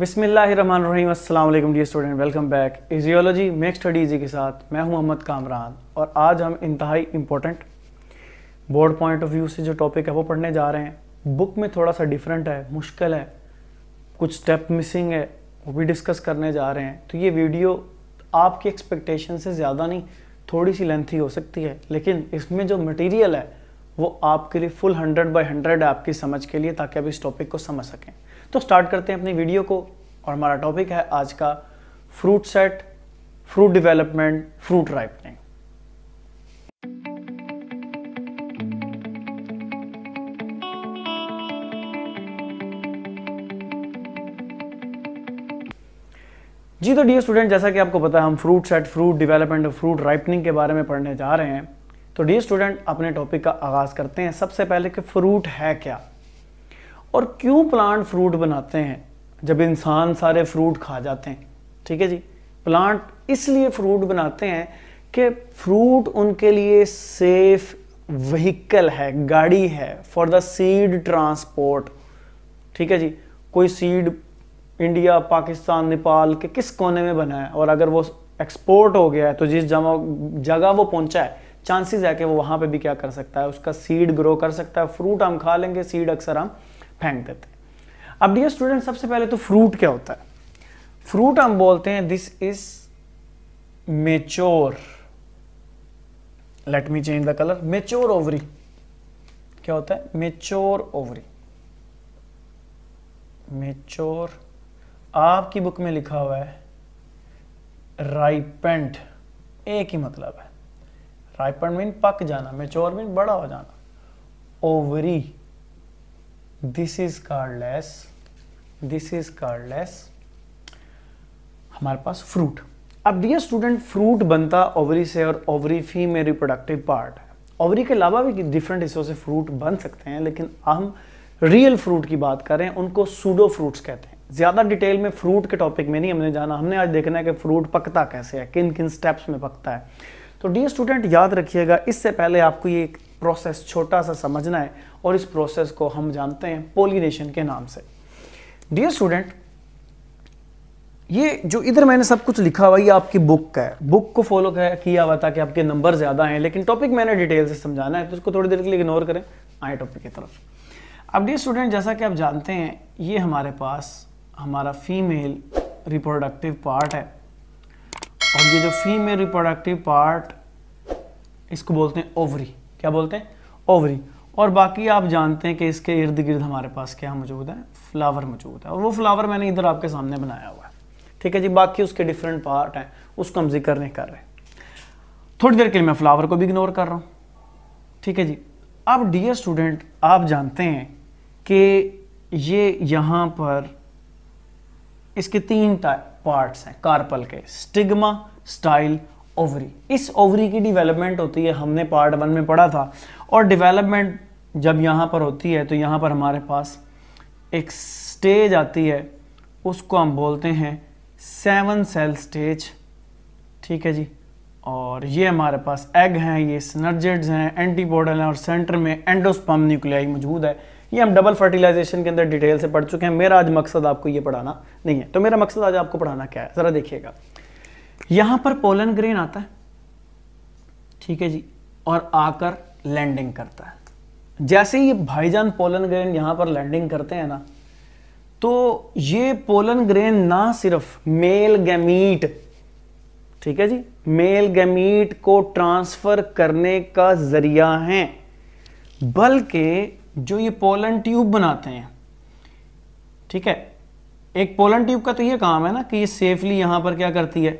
बिसमीम अल्लाम dear student welcome back easyology make study easy के साथ मैं हूं मोहम्मद कामरान और आज हम इंतहाई important board point of view से जो टॉपिक है वो पढ़ने जा रहे हैं बुक में थोड़ा सा डिफरेंट है मुश्किल है कुछ स्टेप मिसिंग है वो भी डिस्कस करने जा रहे हैं तो ये वीडियो आपकी एक्सपेक्टेशन से ज़्यादा नहीं थोड़ी सी लेंथी हो सकती है लेकिन इसमें जो मटीरियल है वो आपके लिए फुल हंड्रेड बाई हंड्रेड है आपकी समझ के लिए ताकि आप इस टॉपिक को समझ सकें तो स्टार्ट करते हैं अपनी वीडियो को और हमारा टॉपिक है आज का fruit set fruit development fruit ripening जी तो डियर स्टूडेंट जैसा कि आपको पता है हम फ्रूट सेट फ्रूट डेवलपमेंट और फ्रूट राइपनिंग के बारे में पढ़ने जा रहे हैं तो डियर स्टूडेंट अपने टॉपिक का आगाज़ करते हैं सबसे पहले कि फ्रूट है क्या और क्यों प्लांट फ्रूट बनाते हैं जब इंसान सारे फ्रूट खा जाते हैं ठीक है जी प्लांट इसलिए फ्रूट बनाते हैं कि फ्रूट उनके लिए सेफ व्हीकल है गाड़ी है फॉर द सीड ट्रांसपोर्ट ठीक है जी कोई सीड इंडिया पाकिस्तान नेपाल के किस कोने में बना है और अगर वो एक्सपोर्ट हो गया है तो जिस जगह वो पहुंचा है चांसेस है कि वो वहां पे भी क्या कर सकता है उसका सीड ग्रो कर सकता है फ्रूट हम खा लेंगे सीड अक्सर हम फेंक देते हैं अब डियर स्टूडेंट सबसे पहले तो फ्रूट क्या होता है फ्रूट हम बोलते हैं this is mature let me change the colour mature ovary क्या होता है मेच्योर ओवरी मेच्योर आपकी बुक में लिखा हुआ है राइपेंट एक ही मतलब है राइपेंट मीन पक जाना मेच्योर मीन बड़ा हो जाना ovary this is cardless this is cardless हमारे पास फ्रूट अब डियर स्टूडेंट फ्रूट बनता ओवरी से और ओवरी फी में रिप्रोडक्टिव पार्ट है ओवरी के अलावा भी डिफरेंट हिस्सों से फ्रूट बन सकते हैं लेकिन हम रियल फ्रूट की बात करें उनको सूडो फ्रूट्स कहते हैं ज़्यादा डिटेल में फ्रूट के टॉपिक में नहीं हमने जाना हमने आज देखना है कि फ्रूट पकता कैसे है किन किन स्टेप्स में पकता है तो डियर स्टूडेंट याद रखिएगा इससे पहले आपको ये एक प्रोसेस छोटा सा समझना है और इस प्रोसेस को हम जानते हैं पोलिनेशन के नाम से डियर स्टूडेंट ये जो इधर मैंने सब कुछ लिखा हुआ ये आपकी बुक का है बुक को फॉलो किया हुआ ताकि आपके नंबर ज़्यादा हैं लेकिन टॉपिक मैंने डिटेल से समझाना है तो उसको थोड़ी देर के लिए इग्नोर करें आए टॉपिक की तरफ अब डियर स्टूडेंट जैसा कि आप जानते हैं ये हमारे पास हमारा फीमेल रिप्रोडक्टिव पार्ट है और ये जो फीमेल रिप्रोडक्टिव पार्ट इसको बोलते हैं ओवरी क्या बोलते हैं ओवरी और बाकी आप जानते हैं कि इसके इर्द गिर्द हमारे पास क्या मौजूद है फ्लावर मौजूद है और वो फ्लावर मैंने इधर आपके सामने बनाया हुआ है ठीक है जी बाकी उसके डिफरेंट पार्ट हैं उसको हम जिक्र नहीं कर रहे थोड़ी देर के लिए मैं फ्लावर को भी इग्नोर कर रहा हूँ ठीक है जी अब डियर स्टूडेंट आप जानते हैं कि ये यहाँ पर इसके तीन पार्ट्स हैं कार्पल के स्टिग्मा स्टाइल ओवरी इस ओवरी की डिवेलपमेंट होती है हमने पार्ट वन में पढ़ा था और डिवेलपमेंट जब यहाँ पर होती है तो यहाँ पर हमारे पास एक स्टेज आती है उसको हम बोलते हैं सेवन सेल स्टेज ठीक है जी और ये हमारे पास एग हैं ये स्नर्जेड्स हैं एंटीबॉडल हैं और सेंटर में एंडोस्पम न्यूक्लियाई मौजूद है ये हम डबल फर्टिलाइजेशन के अंदर डिटेल से पढ़ चुके हैं मेरा आज मकसद आपको ये पढ़ाना नहीं है तो मेरा मकसद आज आपको पढ़ाना क्या है ज़रा देखिएगा यहां पर पोलन ग्रेन आता है ठीक है जी और आकर लैंडिंग करता है जैसे ये भाईजान पोलन ग्रेन यहां पर लैंडिंग करते हैं ना तो ये पोलन ग्रेन ना सिर्फ मेल गैमीट ठीक है जी मेल गैमीट को ट्रांसफर करने का जरिया है बल्कि जो ये पोलन ट्यूब बनाते हैं ठीक है एक पोलन ट्यूब का तो ये काम है ना कि ये सेफली यहां पर क्या करती है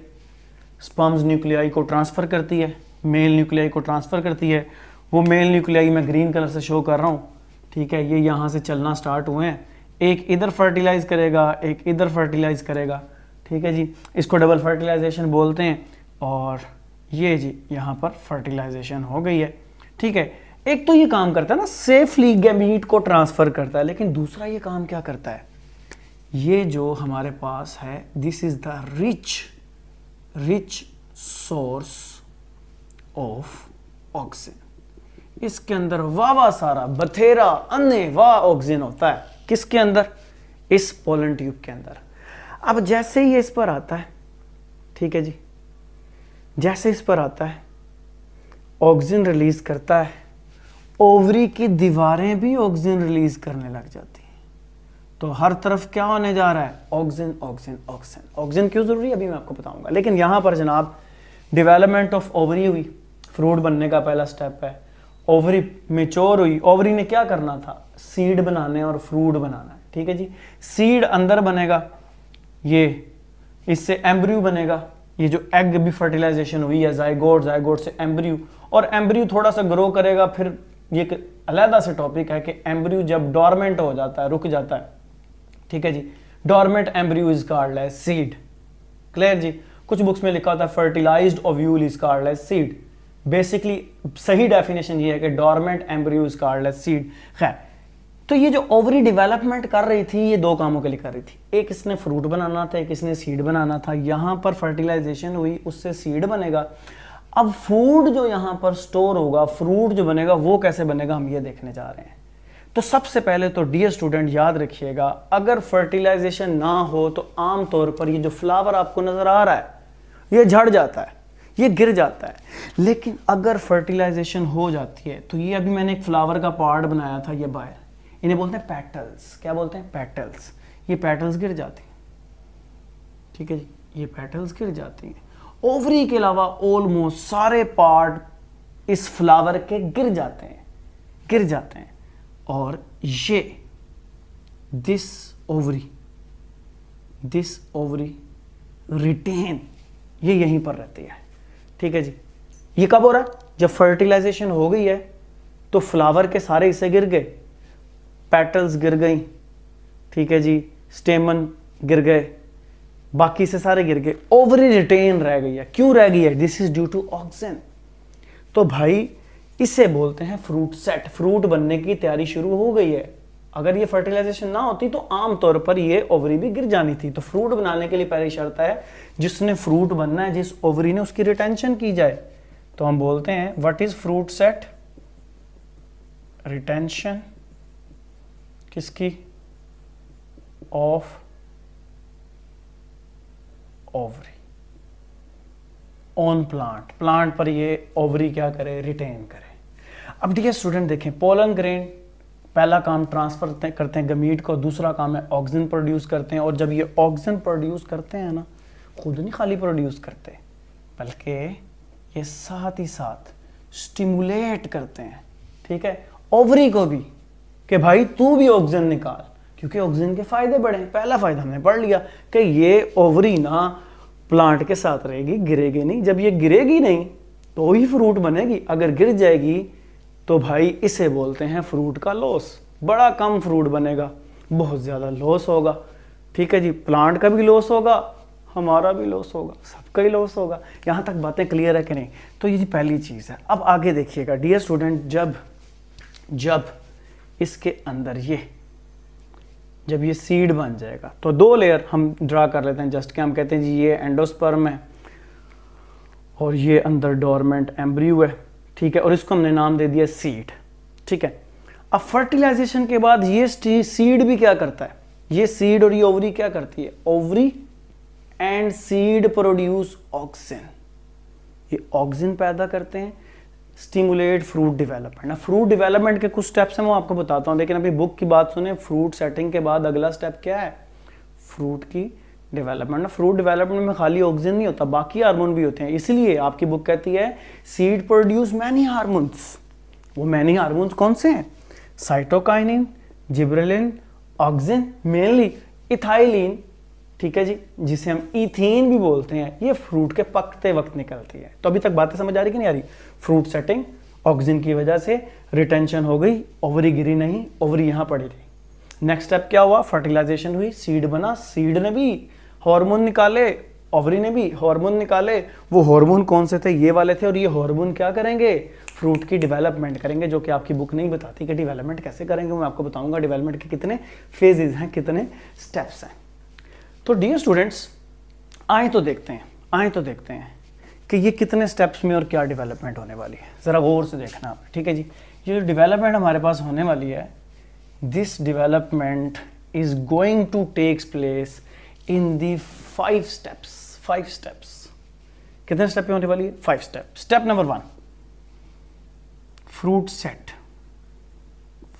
स्पर्म्स न्यूक्लियाई को ट्रांसफ़र करती है मेल न्यूक्लियाई को ट्रांसफ़र करती है वो मेल न्यूक्लियाई मैं ग्रीन कलर से शो कर रहा हूँ ठीक है ये यहाँ से चलना स्टार्ट हुए हैं एक इधर फर्टिलाइज़ करेगा एक इधर फर्टिलाइज़ करेगा ठीक है जी इसको डबल फर्टिलाइजेशन बोलते हैं और ये जी यहाँ पर फर्टिलाइजेशन हो गई है ठीक है एक तो ये काम करता है ना सेफली गैमीट को ट्रांसफ़र करता है लेकिन दूसरा ये काम क्या करता है ये जो हमारे पास है this is the rich rich source of oxygen इसके अंदर वाह वाह सारा बथेरा अन्य वाह ऑक्सीजन होता है किसके अंदर इस पोलन ट्यूब के अंदर अब जैसे ही इस पर आता है ठीक है जी जैसे इस पर आता है ऑक्सीजन रिलीज करता है ओवरी की दीवारें भी ऑक्सीजन रिलीज करने लग जाती तो हर तरफ क्या होने जा रहा है ऑक्सीजन ऑक्सीजन ऑक्सीजन ऑक्सीजन क्यों ज़रूरी है अभी मैं आपको बताऊंगा लेकिन यहां पर जनाब डेवलपमेंट ऑफ ओवरी हुई फ्रूट बनने का पहला स्टेप है ओवरी मेच्योर हुई ओवरी ने क्या करना था सीड बनाने और फ्रूट बनाना है ठीक है जी सीड अंदर बनेगा ये इससे एम्ब्रियो बनेगा ये जो एग भी फर्टिलाइजेशन हुई है जायगोड जायगोड से एम्ब्रियो और एम्ब्रियो थोड़ा सा ग्रो करेगा फिर ये एक अलहदा से टॉपिक है कि एम्ब्रियो जब डॉर्मेंट हो जाता है रुक जाता है ठीक है जी dormant embryo is called seed clear जी कुछ बुक्स में लिखा होता है fertilized ovule is called as seed basically सही डेफिनेशन ये है कि dormant embryo is called seed खैर तो ये जो ओवरी डेवलपमेंट कर रही थी ये दो कामों के लिए कर रही थी एक इसने फ्रूट बनाना था एक इसने सीड बनाना था यहाँ पर फर्टिलाइजेशन हुई उससे सीड बनेगा अब फूड जो यहाँ पर स्टोर होगा फ्रूट जो बनेगा वो कैसे बनेगा हम ये देखने जा रहे हैं तो सबसे पहले तो डियर स्टूडेंट याद रखिएगा अगर फर्टिलाइजेशन ना हो तो आम तौर पर ये जो फ्लावर आपको नज़र आ रहा है ये झड़ जाता है ये गिर जाता है लेकिन अगर फर्टिलाइजेशन हो जाती है तो ये अभी मैंने एक फ्लावर का पार्ट बनाया था ये बाहर इन्हें बोलते हैं पैटल्स क्या बोलते हैं पैटल्स ये पैटल्स गिर जाती हैं ठीक है जी ये पैटल्स गिर जाती हैं ओवरी के अलावा ऑलमोस्ट सारे पार्ट इस फ्लावर के गिर जाते हैं गिर जाते हैं और ये this ovary this ovary retain ये यहीं पर रहती है ठीक है जी ये कब हो रहा है जब फर्टिलाइजेशन हो गई है तो फ्लावर के सारे हिस्से गिर गए पेटल्स गिर गई ठीक है जी स्टेमन गिर गए बाकी से सारे गिर गए ओवरी रिटेन रह गई है क्यों रह गई है this is due to oxygen तो भाई इसे बोलते हैं फ्रूट सेट फ्रूट बनने की तैयारी शुरू हो गई है अगर ये फर्टिलाइजेशन ना होती तो आमतौर पर ये ओवरी भी गिर जानी थी तो फ्रूट बनाने के लिए पहली शर्त है जिसने फ्रूट बनना है जिस ओवरी ने उसकी रिटेंशन की जाए तो हम बोलते हैं what is fruit set retention किसकी of ovary on plant plant पर ये ओवरी क्या करे रिटेन करे अब देखिए स्टूडेंट देखें पोलन ग्रेन पहला काम ट्रांसफर करते हैं गमीट को दूसरा काम है ऑक्सीजन प्रोड्यूस करते हैं और जब ये ऑक्सीजन प्रोड्यूस करते हैं ना खुद नहीं खाली प्रोड्यूस करते बल्कि ये साथ ही साथ स्टिमुलेट करते हैं ठीक है ओवरी को भी कि भाई तू भी ऑक्सीजन निकाल क्योंकि ऑक्सीजन के फायदे बड़े हैं पहला फायदा हमने पढ़ लिया कि ये ओवरी ना प्लांट के साथ रहेगी गिरेगी नहीं जब ये गिरेगी नहीं तो ही फ्रूट बनेगी अगर गिर जाएगी तो भाई इसे बोलते हैं फ्रूट का लॉस बड़ा कम फ्रूट बनेगा बहुत ज़्यादा लॉस होगा ठीक है जी प्लांट का भी लॉस होगा हमारा भी लॉस होगा सबका ही लॉस होगा यहाँ तक बातें क्लियर है कि नहीं तो ये पहली चीज़ है अब आगे देखिएगा डियर स्टूडेंट जब जब इसके अंदर ये जब ये सीड बन जाएगा तो दो लेयर हम ड्रा कर लेते हैं जस्ट के हम कहते हैं जी ये एंडोस्पर्म है और ये अंदर डोरमेंट एम्ब्रियो है ठीक है और इसको हमने नाम दे दिया सीड ठीक है अब फर्टिलाइजेशन के बाद ये सीड भी क्या करता है ये सीड और ये ओवरी क्या करती है ovary and seed produce oxygen ये ऑक्सीजन पैदा करते हैं स्टिमुलेट फ्रूट डेवलपमेंट ना फ्रूट डेवलपमेंट के कुछ स्टेप्स हैं वो आपको बताता हूँ लेकिन अभी बुक की बात सुने फ्रूट सेटिंग के बाद अगला स्टेप क्या है फ्रूट की डेवलपमेंट ना फ्रूट डेवलपमेंट में खाली ऑक्सीजन नहीं होता बाकी हार्मोन भी होते हैं इसलिए आपकी बुक कहती है सीड प्रोड्यूस मैनी हार्मोन्स वो मैनी हार्मोन्स कौन से हैं cytokinin gibberellin oxygen mainly ethylene ठीक है जी जिसे हम इथेन भी बोलते हैं ये फ्रूट के पकते वक्त निकलती है तो अभी तक बातें समझ आ रही कि नहीं आ रही फ्रूट सेटिंग ऑक्सीजन की वजह से रिटेंशन हो गई ओवरी गिरी नहीं ओवरी यहां पड़ी रही नेक्स्ट स्टेप क्या हुआ फर्टिलाइजेशन हुई सीड बना सीड ने भी हार्मोन निकाले ओवरी ने भी हार्मोन निकाले वो हार्मोन कौन से थे ये वाले थे और ये हार्मोन क्या करेंगे फ्रूट की डेवलपमेंट करेंगे जो कि आपकी बुक नहीं बताती कि डेवलपमेंट कैसे करेंगे मैं आपको बताऊंगा डेवलपमेंट के कितने फेजेज हैं कितने स्टेप्स हैं तो डियर स्टूडेंट्स आए तो देखते हैं आए तो देखते हैं कि ये कितने स्टेप्स में और क्या डेवलपमेंट होने वाली है ज़रा गौर से देखना आप ठीक है जी ये जो डेवलपमेंट हमारे पास होने वाली है this development is going to takes place in the five steps five steps कितने स्टेप में होने वाली है five step step number one fruit set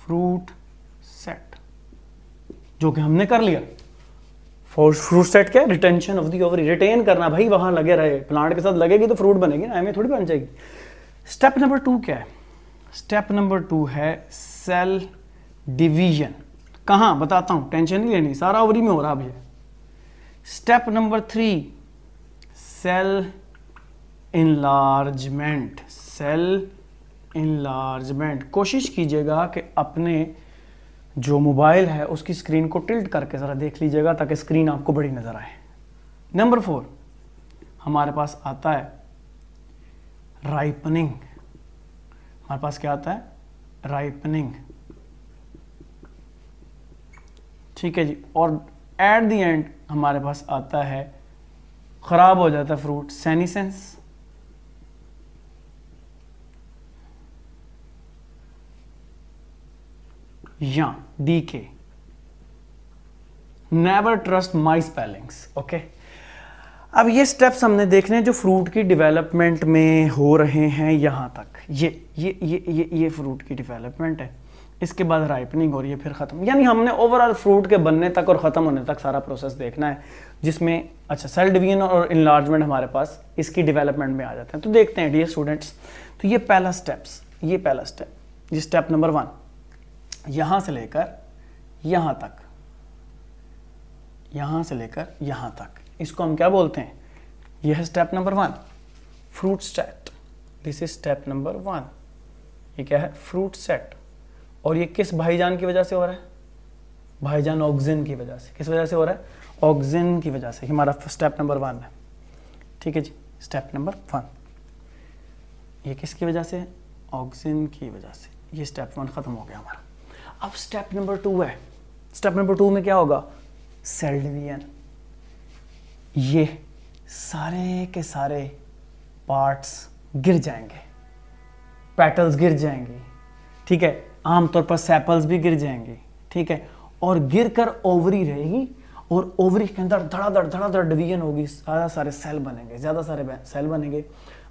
fruit set जो कि हमने कर लिया फ्रूट सेट क्या retention of the ovary retain करना भाई वहां लगे रहे प्लांट के साथ लगेगी तो फ्रूट बनेगी ना एम थोड़ी बन जाएगी स्टेप नंबर टू क्या है स्टेप नंबर टू है सेल डिवीजन कहा बताता हूं टेंशन नहीं लेनी सारा ओवरी में हो रहा भैया step number three cell enlargement cell enlargement कोशिश कीजिएगा कि अपने जो मोबाइल है उसकी स्क्रीन को टिल्ट करके ज़रा देख लीजिएगा ताकि स्क्रीन आपको बड़ी नज़र आए नंबर फोर हमारे पास आता है राइपनिंग हमारे पास क्या आता है राइपनिंग ठीक है जी और एट द एंड हमारे पास आता है ख़राब हो जाता है फ्रूट सैनीसेंस या डी के never trust my spellings okay अब ये स्टेप्स हमने देखने जो फ्रूट की डेवलपमेंट में हो रहे हैं यहाँ तक ये ये ये ये ये फ्रूट की डेवलपमेंट है इसके बाद राइपनिंग हो रही है फिर ख़त्म यानी हमने ओवरऑल फ्रूट के बनने तक और ख़त्म होने तक सारा प्रोसेस देखना है जिसमें अच्छा सेल डिवीजन और इन्लार्जमेंट हमारे पास इसकी डिवेलपमेंट में आ जाते हैं तो देखते हैं डी स्टूडेंट्स तो ये पहला स्टेप्स ये पहला स्टेप ये स्टेप नंबर वन यहां से लेकर यहां तक यहां से लेकर यहां तक इसको हम क्या बोलते हैं यह है step number one fruit set this is step number one ये क्या है फ्रूट सेट और ये किस भाईजान की वजह से हो रहा है भाईजान ऑक्सीजन की वजह से किस वजह से हो रहा है ऑक्सीजन की वजह से हमारा स्टेप नंबर वन है ठीक है जी स्टेप नंबर वन ये किसकी वजह से ऑक्सीजन की वजह से ये स्टेप वन ख़त्म हो गया हमारा अब स्टेप नंबर टू है स्टेप नंबर टू में क्या होगा सेल डिवीजन ये सारे के सारे पार्ट्स गिर जाएंगे पेटल्स गिर जाएंगे ठीक है आमतौर पर सैपल्स भी गिर जाएंगे ठीक है और गिर कर ओवरी रहेगी और ओवरी के अंदर धड़ाधड़ धड़ाधड़ डिवीजन होगी ज़्यादा सारे सेल बनेंगे ज़्यादा सारे सेल बनेंगे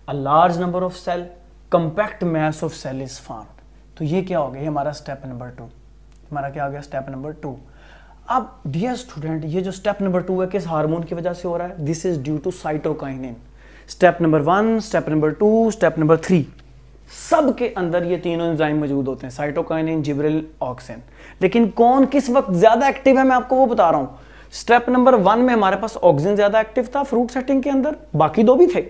a large number of cell compact mass of cell is form तो ये क्या हो गया हमारा स्टेप नंबर टू हमारा क्या हो गया स्टेप नंबर टू अब डियर स्टूडेंट ये जो स्टेप नंबर टू है किस हार्मोन की वजह से हो रहा है this is due to cytokine step number one step number two step number three सब के अंदर ये तीनों एंजाइम मौजूद होते हैं साइटोकाइन जिब्रिल ऑक्सीजन लेकिन कौन किस वक्त ज्यादा एक्टिव है मैं आपको वो बता रहा हूं स्टेप नंबर वन में हमारे पास ऑक्सीजन ज्यादा एक्टिव था फ्रूट सेटिंग के अंदर बाकी दो भी थे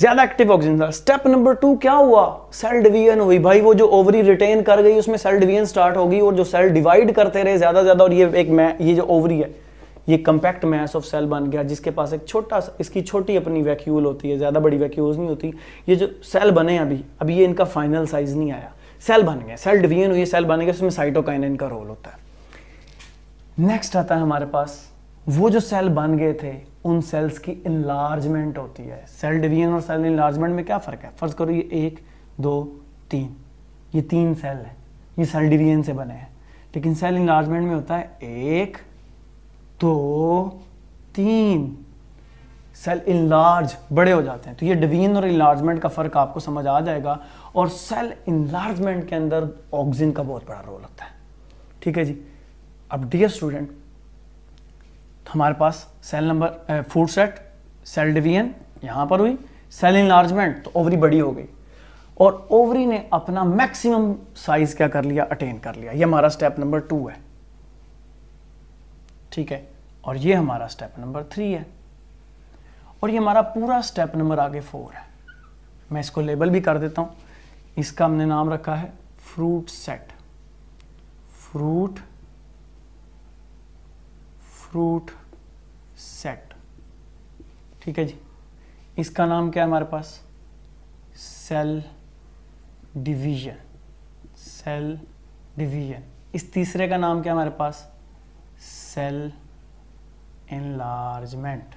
ज्यादा एक्टिव ऑक्सीजन था स्टेप नंबर टू क्या हुआ सेल डिवीजन हुई भाई वो जो ओवरी रिटेन कर गई उसमें सेल डिवीजन स्टार्ट होगी और जो सेल डिवाइड करते रहे ज्यादा ज्यादा और ये एक ये जो ओवरी है ये कंपैक्ट मैस ऑफ सेल बन गया जिसके पास एक छोटा सा इसकी छोटी अपनी वैक्यूल होती है ज़्यादा बड़ी वैक्यूल नहीं होती ये जो सेल बने अभी अभी ये इनका फाइनल साइज नहीं आया सेल बन गया सेल डिवीजन हुई सेल बन गया उसमें साइटोकाइन का रोल होता है नेक्स्ट आता है हमारे पास वो जो सेल बन गए थे उन सेल्स की इनलार्जमेंट होती है सेल डिवीजन और सेल इनलार्जमेंट में क्या फ़र्क है फ़र्ज़ करो ये एक दो तीन ये तीन सेल है ये सेल डिवीजन से बने हैं लेकिन सेल इनलार्जमेंट में होता है एक दो तीन सेल इनलार्ज बड़े हो जाते हैं तो ये डिवीजन और इनलार्जमेंट का फ़र्क आपको समझ आ जाएगा और सेल इनलार्जमेंट के अंदर ऑक्सीजन का बहुत बड़ा रोल होता है ठीक है जी अब डियर स्टूडेंट तो हमारे पास cell number food set cell division यहाँ पर हुई सेल इनलार्जमेंट तो ओवरी बड़ी हो गई और ओवरी ने अपना मैक्सिमम साइज क्या कर लिया अटेन कर लिया ये हमारा स्टेप नंबर टू है ठीक है और ये हमारा स्टेप नंबर थ्री है और ये हमारा पूरा स्टेप नंबर आगे फोर है मैं इसको लेबल भी कर देता हूं इसका हमने नाम रखा है fruit set fruit fruit set ठीक है जी इसका नाम क्या है हमारे पास सेल डिवीजन सेल डिवीजन इस तीसरे का नाम क्या हमारे पास सेल इनलार्जमेंट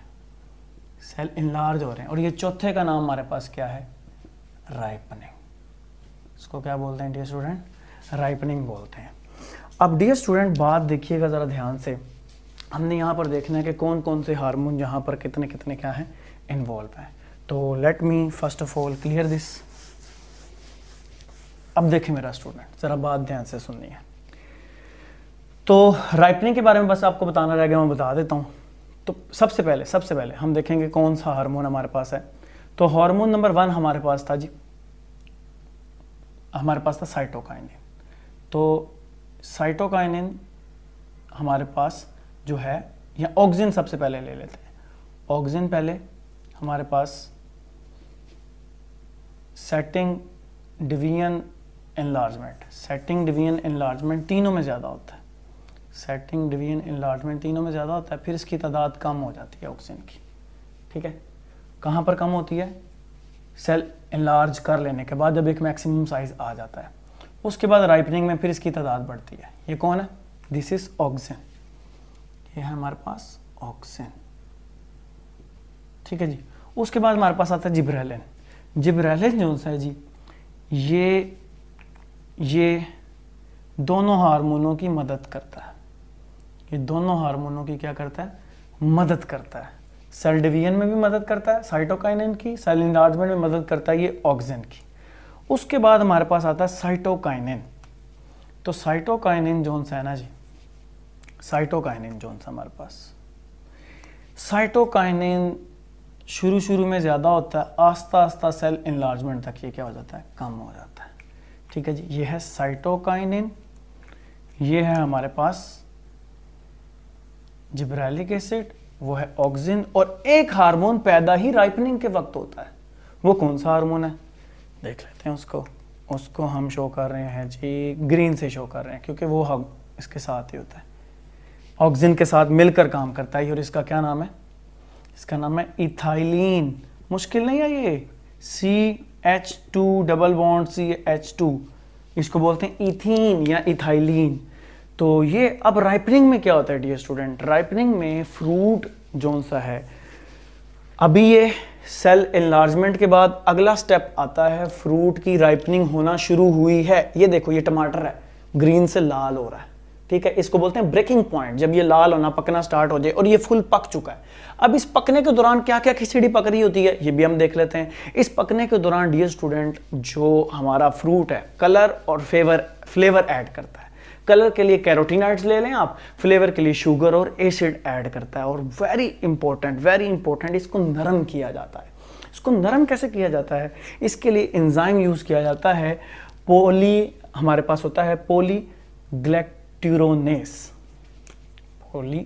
सेल इनलार्ज हो रहे हैं और ये चौथे का नाम हमारे पास क्या है राइपनिंग इसको क्या बोलते हैं डियर स्टूडेंट राइपनिंग बोलते हैं अब डियर स्टूडेंट बात देखिएगा ज़रा ध्यान से हमने यहाँ पर देखना है कि कौन कौन से हार्मोन यहाँ पर कितने कितने क्या हैं इन्वॉल्व हैं तो let me first of all clear this अब देखें मेरा स्टूडेंट ज़रा बात ध्यान से सुननी है तो राइपनिंग के बारे में बस आपको बताना रह गया मैं बता देता हूँ तो सबसे पहले सबसे पहले हम देखेंगे कौन सा हार्मोन हमारे पास है तो हार्मोन नंबर वन हमारे पास था जी हमारे पास था साइटोकाइनिन तो साइटोकाइनिन हमारे पास जो है या ऑक्सीजन सबसे पहले ले लेते हैं ऑक्सीजन पहले हमारे पास setting division enlargement setting division enlargement तीनों में ज़्यादा होता है सेटिंग डिवीजन इन्लार्जमेंट तीनों में ज़्यादा होता है फिर इसकी तादाद कम हो जाती है ऑक्सीजन की ठीक है कहाँ पर कम होती है सेल इन्लार्ज कर लेने के बाद जब एक मैक्सिमम साइज आ जाता है उसके बाद राइपनिंग में फिर इसकी तादाद बढ़ती है ये कौन है दिस इज़ ऑक्सीजन ये है हमारे पास ऑक्सीजन ठीक है जी उसके बाद हमारे पास आता है जिब्रेलिन जिब्रेलिन जो है जी ये ये दोनों हार्मोनों की मदद करता है ये दोनों हार्मोनों की क्या करता है मदद करता है सेल डिवीजन में भी मदद करता है साइटोकाइन की सेल इंडार्जमेंट में मदद करता है ये ऑक्सीजन की उसके बाद हमारे पास आता है साइटोकाइनिन तो साइटोकाइनिन जोन है ना जी साइटोकाइनिन जोन्स हमारे पास साइटोकाइनिन शुरू शुरू में ज़्यादा होता है आस्ता आस्ता सेल इन्लार्जमेंट तक ये क्या हो जाता है कम हो जाता है ठीक है जी ये है साइटोकाइनिन ये है हमारे पास जिब्रैलिक एसिड वो है ऑक्सिन और एक हार्मोन पैदा ही राइपनिंग के वक्त होता है वो कौन सा हार्मोन है देख लेते हैं उसको उसको हम शो कर रहे हैं जी ग्रीन से शो कर रहे हैं क्योंकि वो हम इसके साथ ही होता है ऑक्सीजन के साथ मिलकर काम करता है और इसका क्या नाम है इसका नाम है इथाइलिन मुश्किल नहीं है ये C H two double bond C H two इसको बोलते हैं इथीन या इथाइलिन तो ये अब राइपनिंग में क्या होता है डियर स्टूडेंट राइपनिंग में फ्रूट जोन सा है अभी ये सेल इन्लार्जमेंट के बाद अगला स्टेप आता है फ्रूट की राइपनिंग होना शुरू हुई है ये देखो ये टमाटर है ग्रीन से लाल हो रहा है ठीक है इसको बोलते हैं ब्रेकिंग पॉइंट जब ये लाल होना पकना स्टार्ट हो जाए और ये फुल पक चुका है अब इस पकने के दौरान क्या क्या खिचड़ी पक रही होती है ये भी हम देख लेते हैं इस पकने के दौरान डियर स्टूडेंट जो हमारा फ्रूट है कलर और फेवर फ्लेवर ऐड करता है कलर के लिए कैरोटीनाइड्स ले लें आप फ्लेवर के लिए शुगर और एसिड ऐड करता है और वेरी इंपॉर्टेंट वेरी इंपॉर्टेंट इसको नरम किया जाता है इसको नरम कैसे किया जाता है इसके लिए इंजाइम यूज़ किया जाता है पोली हमारे पास होता है पोली ग्लैक ट्यूरोनेस पोली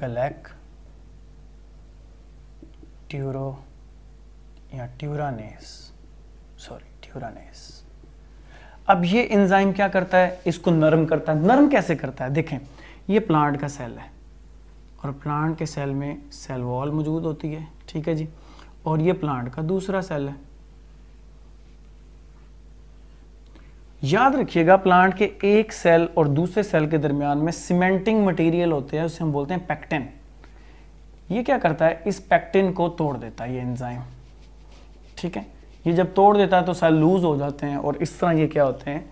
गलैक ट्यूरो या ट्यूरानेस सॉरी ट्यूरानेस अब ये इंजाइम क्या करता है इसको नरम करता है नरम कैसे करता है देखें ये प्लांट का सेल है और प्लांट के सेल में सेल वॉल मौजूद होती है ठीक है जी और ये प्लांट का दूसरा सेल है याद रखिएगा प्लांट के एक सेल और दूसरे सेल के दरमियान में सीमेंटिंग मटेरियल होते हैं उसे हम बोलते हैं पैक्टिन ये क्या करता है इस पैक्टिन को तोड़ देता है ये एंजाइम ठीक है ये जब तोड़ देता है तो सेल लूज हो जाते हैं और इस तरह ये क्या होते हैं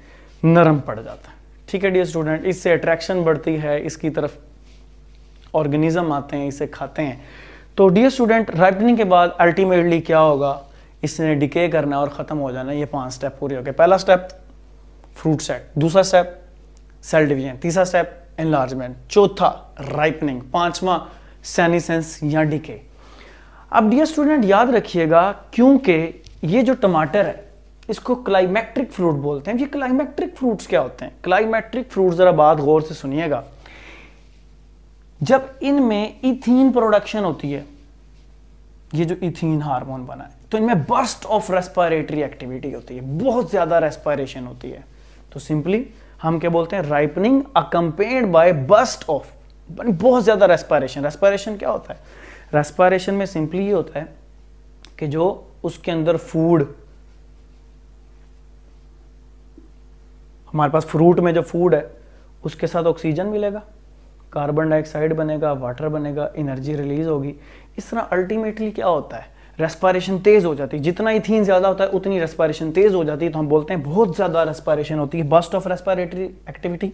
नरम पड़ जाता है ठीक है डियर स्टूडेंट इससे अट्रैक्शन बढ़ती है इसकी तरफ ऑर्गेनिज्म आते हैं इसे खाते हैं तो डियर स्टूडेंट राइपनिंग के बाद अल्टीमेटली क्या होगा इसने डिके करना और ख़त्म हो जाना ये पांच स्टेप पूरे हो गए पहला स्टेप फ्रूट सेट दूसरा स्टेप सेल डिवीजन तीसरा स्टेप एनलार्जमेंट चौथा राइपनिंग पांचवा सैनिसेंस या डीके अब डियर स्टूडेंट याद रखिएगा क्योंकि ये जो टमाटर है इसको क्लाइमेट्रिक फ्रूट बोलते हैं ये क्लाइमेट्रिक फ्रूट्स क्या होते हैं क्लाइमेट्रिक फ्रूट जरा बात गौर से सुनिएगा जब इनमें इथीन प्रोडक्शन होती है ये जो इथीन हार्मोन बना है तो इनमें बर्स्ट ऑफ रेस्पायरेटरी एक्टिविटी होती है बहुत ज्यादा रेस्पायरेशन होती है तो सिंपली हम क्या बोलते हैं ripening accompanied by burst of बहुत ज़्यादा रेस्पायरेशन रेस्पायरेशन क्या होता है रेस्पायरेशन में सिंपली ये होता है कि जो उसके अंदर फूड हमारे पास फ्रूट में जो फूड है उसके साथ ऑक्सीजन मिलेगा कार्बन डाइऑक्साइड बनेगा वाटर बनेगा एनर्जी रिलीज होगी इस तरह अल्टीमेटली क्या होता है रेस्पायरेशन तेज़ हो जाती है जितना इथीन ज़्यादा होता है उतनी रेस्पायरेशन तेज़ हो जाती है तो हम बोलते हैं बहुत ज़्यादा रेस्पायरेशन होती है बस्ट ऑफ रेस्पायरेटरी एक्टिविटी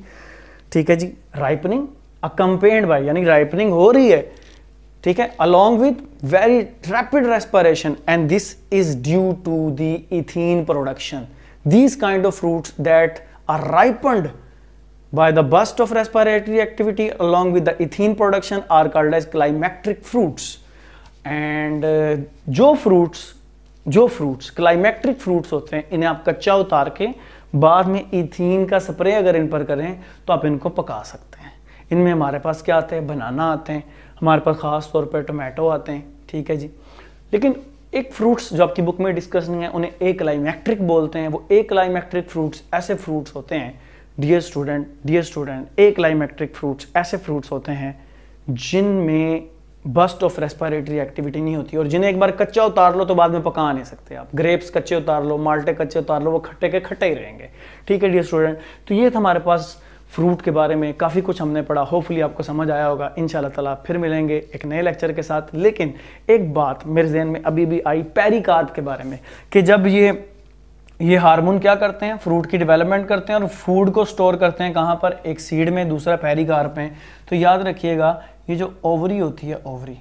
ठीक है जी राइपनिंग अकम्पेड बाई यानी राइपनिंग हो रही है ठीक है along with very rapid respiration and this is due to the ethene production these kind of fruit that are ripened by the burst of respiratory activity along with the ethene production are called as climacteric fruits and uh, जो fruits जो fruits climacteric fruits होते हैं इन्हें आप कच्चा उतार के बाद में इथीन का स्प्रे अगर इन पर करें तो आप इनको पका सकते हैं इनमें हमारे पास क्या आते हैं बनाना आते हैं हमारे पास ख़ास तौर पर टोमेटो आते हैं ठीक है जी लेकिन एक फ्रूट्स जो आपकी बुक में डिस्कस नहीं है उन्हें ए क्लाइमेक्ट्रिक बोलते हैं वो ए क्लाइमेक्ट्रिक फ्रूट्स ऐसे फ्रूट्स होते हैं dear student dear student a climacteric fruits ऐसे फ्रूट्स होते हैं जिनमें बस्ट ऑफ रेस्पिरेटरी एक्टिविटी नहीं होती और जिन्हें एक बार कच्चा उतार लो तो बाद में पका नहीं सकते आप ग्रेप्स कच्चे उतार लो माल्टे कच्चे उतार लो वो खट्टे के खट्टे ही रहेंगे ठीक है डियर स्टूडेंट तो ये था हमारे पास फ्रूट के बारे में काफ़ी कुछ हमने पढ़ा होपफुली आपको समझ आया होगा इन ताला फिर मिलेंगे एक नए लेक्चर के साथ लेकिन एक बात मेरे जहन में अभी भी आई पेरिकार्प के बारे में कि जब ये ये हार्मोन क्या करते हैं फ्रूट की डेवलपमेंट करते हैं और फूड को स्टोर करते हैं कहाँ पर एक सीड में दूसरा पेरिकार्प में तो याद रखिएगा ये जो ओवरी होती है ओवरी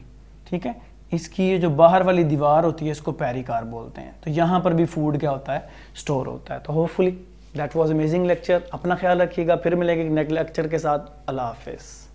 ठीक है इसकी ये जो बाहर वाली दीवार होती है इसको पेरिकार बोलते हैं तो यहाँ पर भी फूड क्या होता है स्टोर होता है तो hopefully that was amazing lecture अपना ख्याल रखिएगा फिर मिलेंगे नेक्स्ट लेक्चर के साथ अल्लाह हाफिज़